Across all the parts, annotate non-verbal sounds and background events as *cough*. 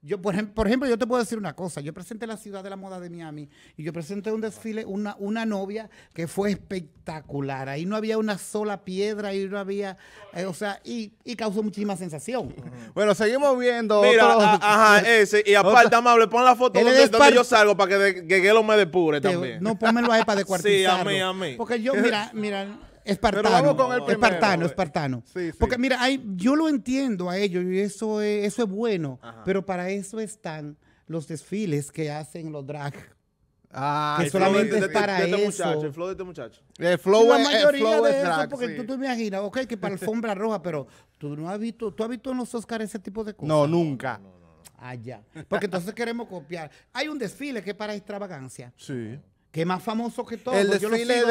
Yo, por, ejemplo, yo te puedo decir una cosa. Yo presenté la ciudad de la moda de Miami y yo presenté un desfile, una, una novia que fue espectacular. Ahí no había una sola piedra, ahí no había, eh, o sea, y, causó muchísima sensación. Bueno, seguimos viendo. Mira, ajá, *laughs* ese. Y aparte, amable, pon la foto donde, yo salgo para que, Gelo me depure también. No, ponmelo ahí para descuartizarlo. *laughs* sí, a mí, a mí. Porque yo, mira, mira, Espartano, espartano, espartano. Porque mira, yo lo entiendo a ellos y eso es, eso es bueno, pero para eso están los desfiles que hacen los drag. Ah, solamente es para este eso. Muchacho, el flow de este muchacho. El flow la mayoría de drag, eso, porque tú te imaginas, ok, que para alfombra roja, pero tú no has visto, tú has visto en los Oscars ese tipo de cosas. No, nunca. Allá. Ah, porque entonces queremos copiar. Hay un desfile que es para extravagancia. Sí. Que más famoso que todo. El desfile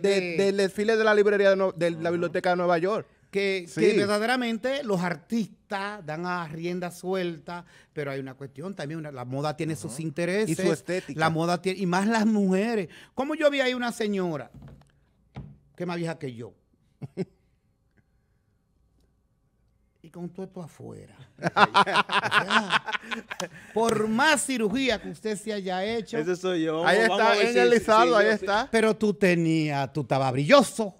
de, del desfile de la librería de, la biblioteca de Nueva York. Que, verdaderamente los artistas dan a rienda suelta, pero hay una cuestión también, la moda tiene sus intereses. Y su estética. La moda y más las mujeres. Como yo vi ahí una señora, que más vieja que yo, *laughs* con todo afuera. por más cirugía que usted se haya hecho. Ese soy yo. Ahí está, en ahí está. Pero tú tenías, tú estabas brilloso.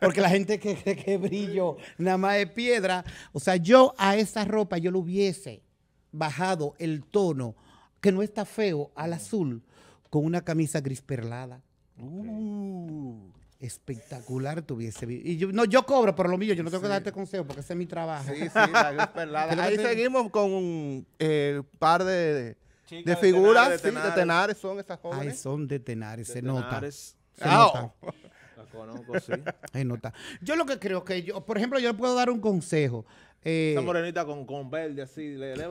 Porque la gente que cree que brillo nada más de piedra. O sea, yo a esa ropa yo le hubiese bajado el tono, que no está feo, al azul, con una camisa gris perlada espectacular tuviese Y yo, no, yo cobro por lo mío, yo no tengo que darte consejo porque ese es mi trabajo. Sí, sí, la perlada. *laughs* Pues, Ahí seguimos con un eh, par de, de figuras, de tenares, sí, de tenares. son esas cosas Ay, son de tenares, se nota. Se nota. La conozco, sí. *laughs* Se nota. Yo lo que creo que yo, por ejemplo, yo puedo dar un consejo. Eh, Esa morenita con, verde así, le, *laughs*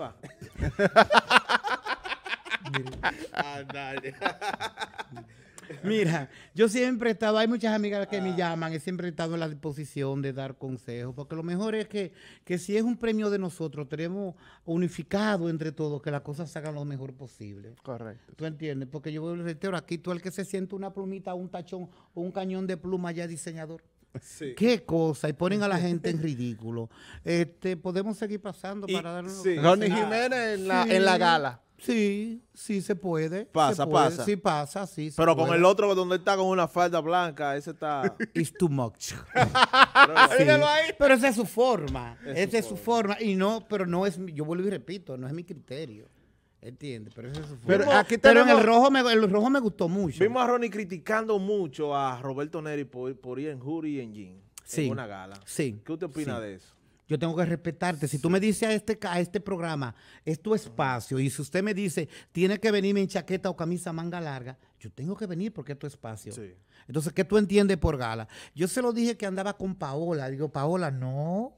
Ah, va. *laughs* Mira, yo siempre he estado, hay muchas amigas que me llaman, he siempre estado en la disposición de dar consejos, porque lo mejor es que, si es un premio de nosotros, tenemos unificado entre todos, que las cosas salgan lo mejor posible. Correcto. ¿Tú entiendes? Porque yo reitero, aquí tú el que se siente una plumita, un tachón un cañón de pluma ya diseñador. Sí. Qué cosa, y ponen a la gente en ridículo. Este, podemos seguir pasando para darnos. Sí. Ronnie Jiménez en la, en la gala. Sí, sí se puede. Pasa, se puede, pasa. Sí pasa, sí. Pero con el otro donde está con una falda blanca, ese está... *laughs* It's too much. *laughs* Pero esa es su forma. esa es su forma. Y no, pero no es, yo vuelvo y repito, no es mi criterio. Entiende, pero ese es su forma. Pero, en el rojo, me, el rojo me gustó mucho. Vimos a Ronnie criticando mucho a Roberto Neri por, ir en Jury y en Jean. Sí. En una gala. Sí. ¿Qué usted opina de eso? Yo tengo que respetarte. Si tú me dices a este, a este programa, es tu espacio, y si usted me dice, tiene que venirme en chaqueta o camisa manga larga, yo tengo que venir porque es tu espacio. Entonces, ¿qué tú entiendes por gala? Yo se lo dije que andaba con Paola. Digo, Paola, no.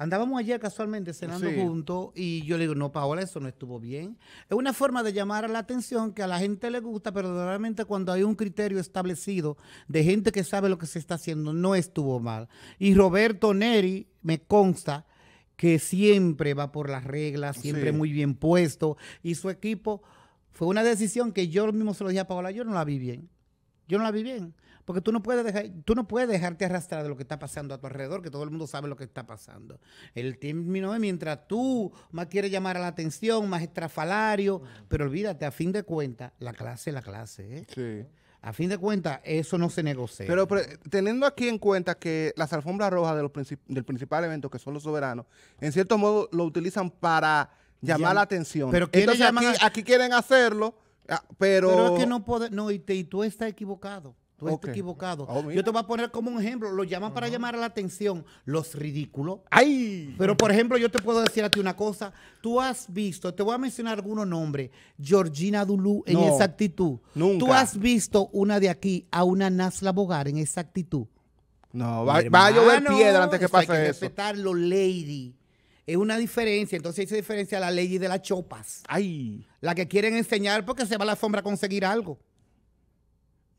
Andábamos ayer casualmente cenando juntos y yo le digo, no, Paola, eso no estuvo bien. Es una forma de llamar a la atención que a la gente le gusta, pero realmente cuando hay un criterio establecido de gente que sabe lo que se está haciendo, no estuvo mal. Y Roberto Neri, me consta, que siempre va por las reglas, siempre muy bien puesto, y su equipo fue una decisión que yo mismo se lo dije a Paola, yo no la vi bien. Yo no la vi bien. Porque tú no puedes dejar, tú no puedes dejarte arrastrar de lo que está pasando a tu alrededor, que todo el mundo sabe lo que está pasando. El término es mientras tú más quieres llamar a la atención, más estrafalario, pero olvídate, a fin de cuentas, la clase es la clase, ¿eh? Sí. A fin de cuentas, eso no se negocia. Pero, teniendo aquí en cuenta que las alfombras rojas del principal evento, que son los soberanos, en cierto modo lo utilizan para llamar la atención. Pero Entonces, aquí, aquí, quieren hacerlo, ah, pero... Pero es que no puede... No, y tú estás equivocado. Tú equivocado. Oh, yo te voy a poner como un ejemplo. Lo llaman para llamar la atención los ridículos. ¡Ay! Pero, por ejemplo, yo te puedo decir a ti una cosa. Tú has visto, te voy a mencionar algunos nombres. Georgina Dulú en esa actitud. Nunca. Tú has visto una de aquí a una Nasla Bogar en esa actitud. No, va, a llover piedra antes que eso pase hay que eso. lady. Es una diferencia. Entonces esa diferencia a la ley de las chopas. ¡Ay! La que quieren enseñar porque se va a la sombra a conseguir algo.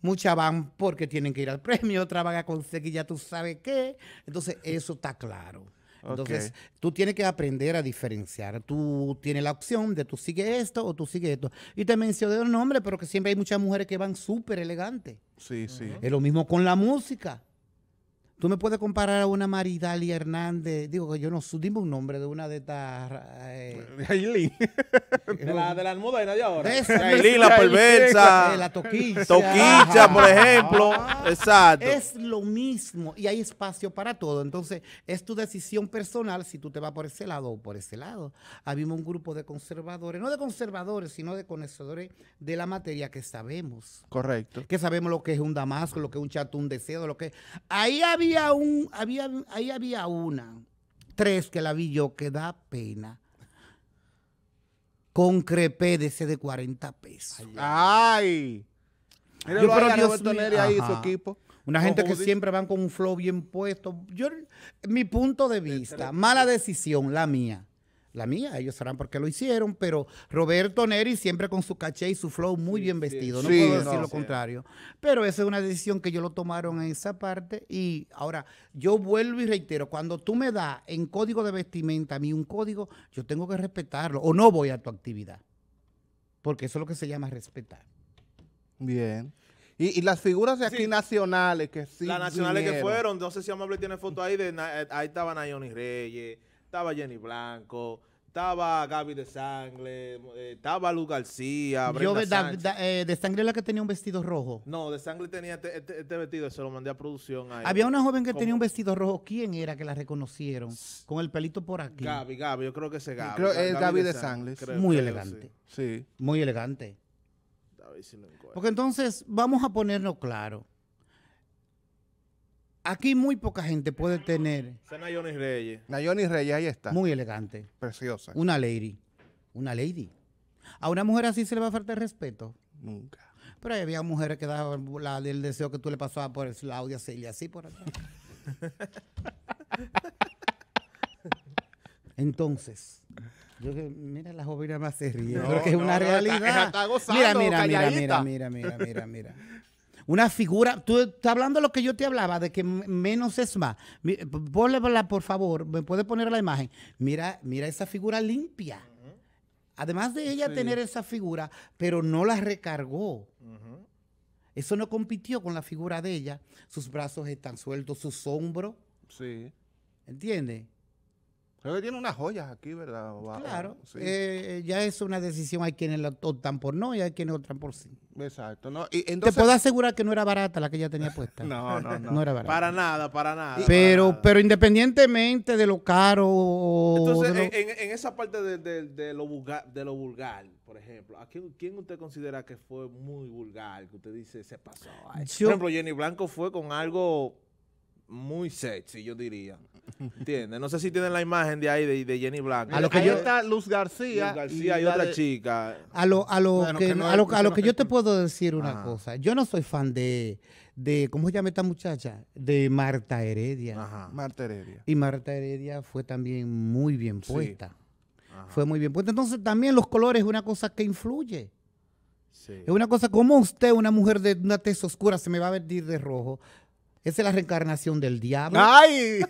Muchas van porque tienen que ir al premio, otras van a conseguir ya tú sabes qué. Entonces, eso está claro. Entonces, tú tienes que aprender a diferenciar. Tú tienes la opción de tú sigues esto o tú sigues esto. Y te mencioné el nombre, pero que siempre hay muchas mujeres que van súper elegantes. Sí, sí. Es lo mismo con la música. Tú me puedes comparar a una Maridalia Hernández. Digo que yo no. Dime un nombre de una de estas. Eh, de *laughs* de la, de la almudena de ahora. la perversa. la toquilla. Toquilla, por ejemplo. Exacto. Es lo mismo. Y hay espacio para todo. Entonces, es tu decisión personal si tú te vas por ese lado o por ese lado. Habíamos un grupo de conservadores. No de conservadores, sino de conocedores de la materia que sabemos. Correcto. Que sabemos lo que es un damasco, lo que es un chatún de cedo, lo que. Ahí había había había, ahí había una, tres que la vi yo, que da pena. Con crepé de ese de 40 pesos. ¡Ay! Una gente que siempre van con un flow bien puesto. Yo, mi punto de vista, mala decisión, la mía la mía, ellos sabrán por qué lo hicieron, pero Roberto Neri siempre con su caché y su flow muy bien vestido, no puedo decir lo contrario. Pero esa es una decisión que ellos lo tomaron en esa parte y ahora yo vuelvo y reitero, cuando tú me das en código de vestimenta a mí un código, yo tengo que respetarlo o no voy a tu actividad, porque eso es lo que se llama respetar. Bien. Y, las figuras de aquí nacionales que sí. Las nacionales que fueron, no sé si Amable tiene foto ahí, de, eh, ahí estaba Nayoni Reyes, estaba Jenny Blanco, estaba Gaby de Sangre, eh, estaba Luz García. Yo eh, de, Sangre Sangre la que tenía un vestido rojo. No, de Sangre tenía este, este, este vestido, se lo mandé a producción. Había una joven que tenía un vestido rojo. ¿Quién era que la reconocieron? Con el pelito por aquí. Gaby, Gaby, yo creo que ese Gaby. es Gaby, de, Sangre. Muy elegante. Sí. sí. Muy elegante. Porque entonces, vamos a ponernos claro. Aquí muy poca gente puede tener. Esa es Nayoni Reyes. Nayoni Reyes, ahí está. Muy elegante. Preciosa. Una lady. Una lady. A una mujer así se le va a faltar respeto. Nunca. Pero ahí había mujeres que daban el deseo que tú le pasabas por el audio así y así por acá. *laughs* Entonces, yo que, mira, la joven más se ríe, porque es una realidad. mira, mira, mira, mira, mira, mira, mira una figura. Tú estás hablando de lo que yo te hablaba, de que menos es más. Ponle, por favor, me puedes poner la imagen. Mira, mira esa figura limpia. Además de ella tener esa figura, pero no la recargó. Eso no compitió con la figura de ella. Sus brazos están sueltos, sus hombros. Sí. ¿Entiendes? Creo que tiene unas joyas aquí, ¿verdad? Claro, eh, ya es una decisión. Hay quienes la optan por no y hay quienes optan por sí. Exacto. Te puedo asegurar que no era barata la que ella tenía puesta. *laughs* no, no, no. no era barata. Para nada, para nada. Pero, pero independientemente de lo caro. Entonces, En, esa parte de, lo vulgar, de lo vulgar, por ejemplo, ¿a quién, usted considera que fue muy vulgar? Que usted dice, se pasó. por ejemplo, Jenny Blanco fue con algo muy sexy, yo diría. ¿Entiendes? No sé si tienen la imagen de ahí de, Jenny Blanco. A lo que yo, está Luz García. Luz García y, otra chica. A lo, que, yo te puedo decir una cosa. Yo no soy fan de, de, ¿cómo se llama esta muchacha? De Marta Heredia. Ajá. Marta Heredia. Y Marta Heredia fue también muy bien puesta. Fue muy bien puesta. Entonces también los colores es una cosa que influye. Es una cosa, como usted, una mujer de una tez oscura, se me va a vestir de rojo esa es la reencarnación del diablo. ¡Ay!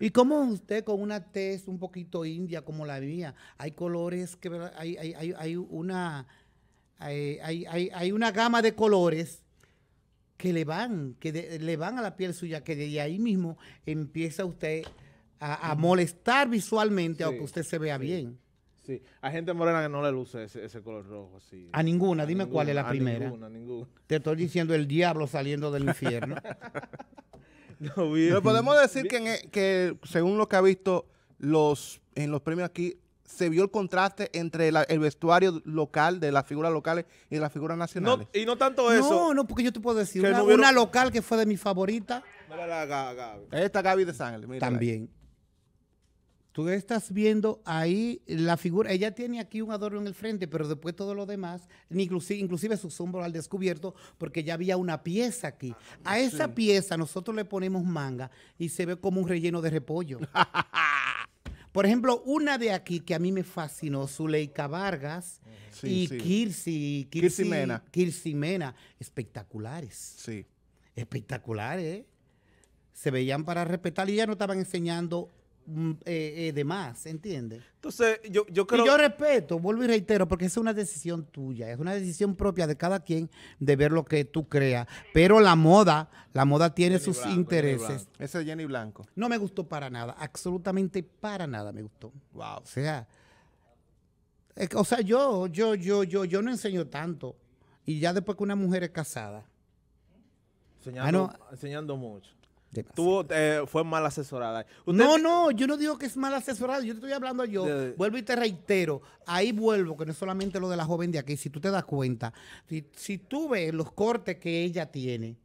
¿Y cómo usted con una tez un poquito india como la mía? Hay colores que hay, una hay, una gama de colores que le van, que le van a la piel suya, que de ahí mismo empieza usted a, mm. molestar visualmente, aunque usted se vea bien. Sí, hay gente morena que no le luce ese, color rojo así. A ninguna, dime cuál es la primera. a ninguna. Te estoy diciendo el diablo saliendo del infierno. *laughs* no, Pero podemos decir que, e, que según lo que ha visto los, en los premios aquí, se vio el contraste entre el vestuario local de las figuras locales y las figuras nacionales. y no tanto eso. No, no, porque yo te puedo decir, una, local que fue de mi favorita. Mira la Gaby. Esta Gaby de Sangre. También. Tú estás viendo ahí la figura, ella tiene aquí un adorno en el frente, pero después todo lo demás, inclusive, inclusive sus hombros al descubierto, porque ya había una pieza aquí. Ah, a esa pieza nosotros le ponemos manga y se ve como un relleno de repollo. *laughs* Por ejemplo, una de aquí que a mí me fascinó, Zuleika Vargas y Kirsi, Kirsi, Mena. Kirsi Mena, espectaculares. Sí. Espectaculares, ¿eh? Se veían para respetar y ya no estaban enseñando Mm, eh, eh, de más, ¿entiendes? Entonces, yo, creo... Y yo respeto, vuelvo y reitero, porque es una decisión tuya, es una decisión propia de cada quien de ver lo que tú creas. Pero la moda, la moda tiene sus intereses. Ese es Jenny Blanco. No me gustó para nada, absolutamente para nada me gustó. Wow. O sea, o sea, yo, yo, yo, yo, no enseño tanto. Y ya después que una mujer es casada. enseñando ah, mucho tuvo eh, fue mal asesorada. No, no, yo no digo que es mal asesorada. Yo te estoy hablando yo. Vuelvo y te reitero. Ahí vuelvo, que no es solamente lo de la joven de aquí. Si tú te das cuenta, si, tú ves los cortes que ella tiene,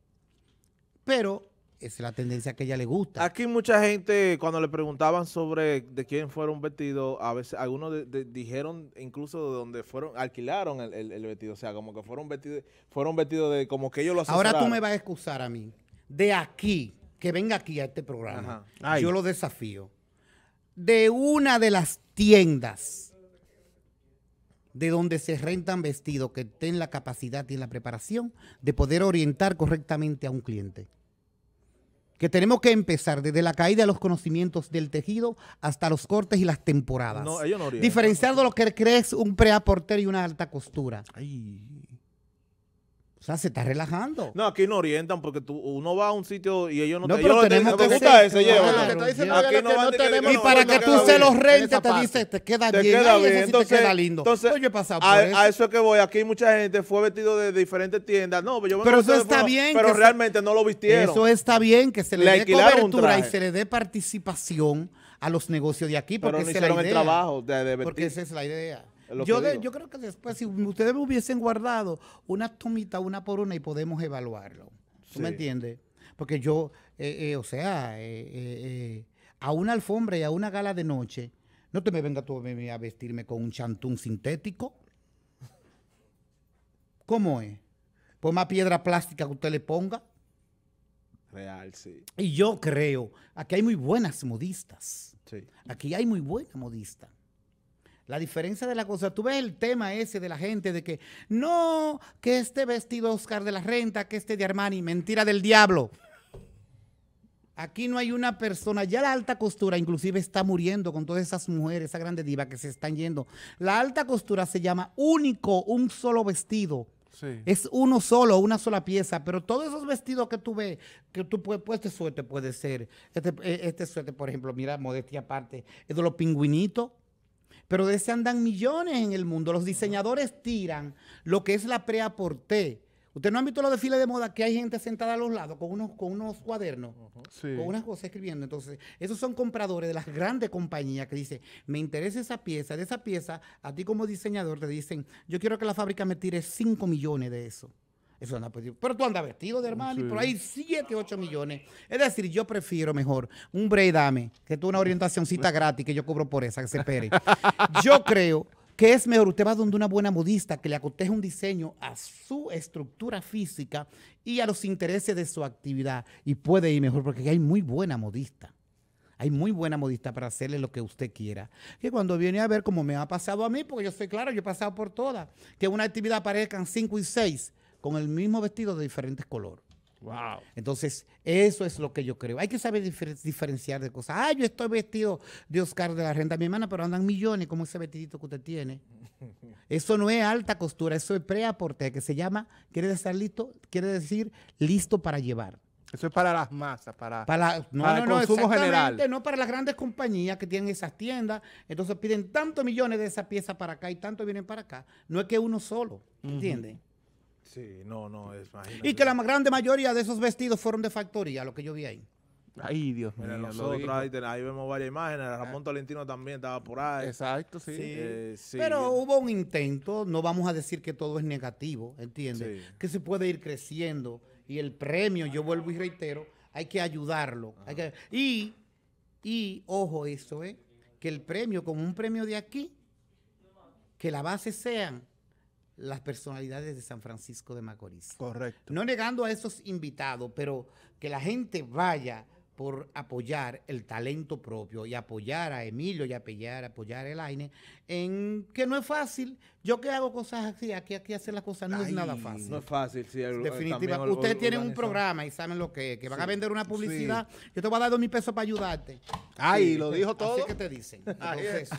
pero es la tendencia que a ella le gusta. Aquí mucha gente, cuando le preguntaban sobre de quién fueron vestidos, a veces algunos dijeron incluso de donde fueron, alquilaron el, vestido. O sea, como que fueron vestidos, fueron vestidos de como que ellos lo asesoraron. Ahora tú me vas a excusar a mí. De aquí, que venga aquí a este programa, yo lo desafío, de una de las tiendas de donde se rentan vestidos que estén la capacidad y la preparación de poder orientar correctamente a un cliente. Que tenemos que empezar desde la caída de los conocimientos del tejido hasta los cortes y las temporadas. Diferenciando lo que crees un preaporter y una alta costura. O sea, se está relajando. No, aquí no orientan porque tú, uno va a un sitio y ellos no, no te pero tenemos te, gusta ese, lleva. Y para que tú se los rentes te dice, te queda bien, te queda lindo. Entonces, pues. a, eso es que voy. Aquí mucha gente fue vestido de diferentes tiendas. No, pues yo Pero eso está bien. Pero realmente no lo vistieron. Eso está bien que se le dé cobertura y se le dé participación a los negocios de aquí porque El trabajo de, porque esa es la idea. Yo, creo que después, si ustedes me hubiesen guardado una tomita una por una y podemos evaluarlo. ¿Tú me entiendes? Porque yo, eh, eh, o sea, eh, a una alfombra y a una gala de noche, no te me venga tú a vestirme con un chantún sintético. ¿Cómo es? Por más piedra plástica que usted le ponga. Real, sí. Y yo creo, aquí hay muy buenas modistas. Sí. Aquí hay muy buena modistas. La diferencia de la cosa, tú ves el tema ese de la gente de que no, que este vestido Oscar de la Renta, que este de Armani, mentira del diablo. Aquí no hay una persona, ya la alta costura inclusive está muriendo con todas esas mujeres, esa grande diva que se están yendo. La alta costura se llama único, un solo vestido. Es uno solo, una sola pieza, pero todos esos vestidos que tú ves, que tú puedes, pues este puede ser, este, eh, suerte, por ejemplo, mira, modestia aparte, es de los pingüinitos, pero de ese andan millones en el mundo. Los diseñadores tiran lo que es la pre-aporté. ¿Usted no ha visto los desfiles de moda que hay gente sentada a los lados con unos, con unos cuadernos, con unas cosas escribiendo. Entonces, esos son compradores de las grandes compañías que dicen, me interesa esa pieza, de esa pieza, a ti como diseñador te dicen, yo quiero que la fábrica me tire 5 millones de eso. Eso anda pues, pero tú andas vestido de hermano y por hay 7, 8 millones. Es decir, yo prefiero mejor un Breidame, que tú una orientacióncita gratis que yo cobro por esa, que se espere. *laughs* Yo creo que es mejor, usted va donde una buena modista que le acoteje un diseño a su estructura física y a los intereses de su actividad y puede ir mejor porque hay muy buena modista. Hay muy buena modista para hacerle lo que usted quiera. Que cuando viene a ver como me ha pasado a mí, porque yo soy claro, yo he pasado por todas, que una actividad en 5 y 6 con el mismo vestido de diferentes colores. Wow. Entonces, eso es lo que yo creo. Hay que saber diferenciar de cosas. Ah, yo estoy vestido de Oscar de la Renta, mi hermana, pero andan millones como ese vestidito que usted tiene. *laughs* Eso no es alta costura, eso es preaporte, que se llama, quiere estar listo, quiere decir listo para llevar. Eso es para las masas, para, para, no, para no, no, consumo general. No para las grandes compañías que tienen esas tiendas. Entonces piden tantos millones de esa pieza para acá y tanto vienen para acá. No es que uno solo, ¿entiendes? Sí, no, no, es imagínate. Y que la grande mayoría de esos vestidos fueron de factoría, lo que yo vi ahí. Ahí, Dios mío. ahí, vemos varias imágenes. Ramón ah. Tolentino también estaba por ahí. Exacto, eh, sí. Pero hubo un intento, no vamos a decir que todo es negativo, ¿entiendes? Que se puede ir creciendo. Y el premio, yo vuelvo y reitero, hay que ayudarlo. y, ojo, eso, ¿eh? Que el premio, como un premio de aquí, que la base sean las personalidades de San Francisco de Macorís. Correcto. No negando a esos invitados, pero que la gente vaya por apoyar el talento propio y apoyar a Emilio y apoyar, apoyar a Elaine, en que no es fácil. Yo que hago cosas así, aquí, aquí hacer las cosas no es nada fácil. No es fácil, sí. Definitivamente. Ustedes tienen un programa y saben lo que es, que van a vender una publicidad. Yo te voy a dar dos mil pesos para ayudarte. Ay, lo dijo todo. Así que te dicen. *laughs* Entonces,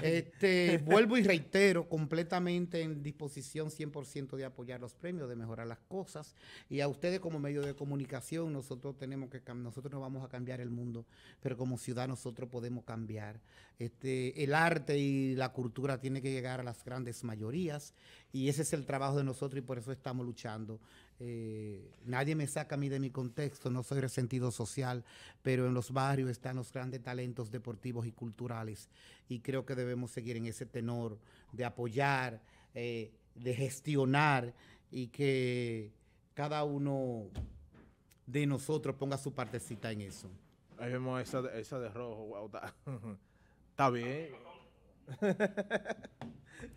este, vuelvo y reitero, completamente en disposición 100% de apoyar los premios, de mejorar las cosas. Y a ustedes como medio de comunicación, nosotros tenemos que, nosotros nos vamos a cambiar el mundo, pero como ciudad nosotros podemos cambiar. Este, el arte y la cultura tiene que llegar a las grandes mayorías y ese es el trabajo de nosotros y por eso estamos luchando. Eh, nadie me saca a mí de mi contexto, no soy resentido social, pero en los barrios están los grandes talentos deportivos y culturales y creo que debemos seguir en ese tenor de apoyar, eh, de gestionar y que cada uno de nosotros ponga su partecita en eso. Ahí vemos esa, de, rojo, guau, está, bien.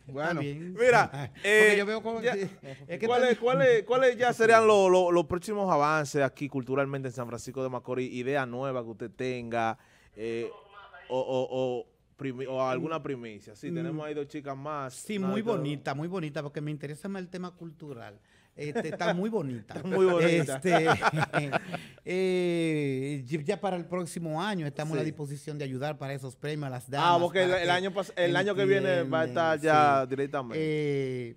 bueno, mira, ¿cuáles, ya serían los, los, próximos avances aquí culturalmente en San Francisco de Macorís? Idea nueva que usted tenga eh, o, o alguna primicia. Sí, tenemos mm. ahí dos chicas más. Sí, muy bonita, muy bonita, porque me interesa más el tema cultural. Este, está muy bonita. *laughs* muy bonita. Este, *laughs* eh, ya para el próximo año estamos a la disposición de ayudar para esos premios, las ah, damas. Ah, porque el, año, el año que viene va a estar ya directamente. Eh,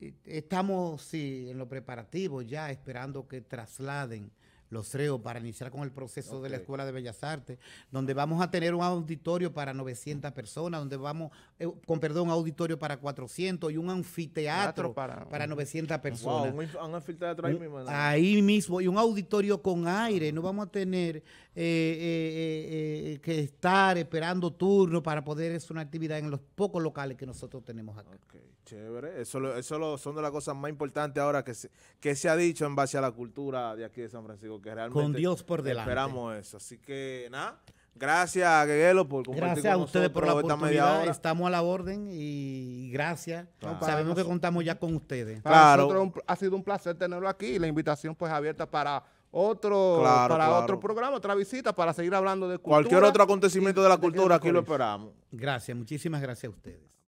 eh, estamos, sí, en lo preparativo ya, esperando que trasladen los CREO, para iniciar con el proceso de la Escuela de Bellas Artes, donde vamos a tener un auditorio para 900 personas, donde vamos, eh, con perdón, un auditorio para 400 y un anfiteatro para, 900 personas. un, anfiteatro ahí, mismo, y un auditorio con aire, ah. no vamos a tener eh, eh, que estar esperando turno para poder hacer una actividad en los pocos locales que nosotros tenemos acá. chévere, eso, eso son de las cosas más importantes ahora que se ha dicho en base a la cultura de aquí de San Francisco con Dios por delante. esperamos eso. Así que nada, gracias a por compartir Gracias a ustedes por la oportunidad, estamos a la orden y gracias. Sabemos que contamos ya con ustedes. Para nosotros ha sido un placer tenerlo aquí la invitación pues abierta para otro otro programa, otra visita para seguir hablando de cultura. Cualquier otro acontecimiento de la cultura, aquí lo esperamos. Gracias, muchísimas gracias a ustedes.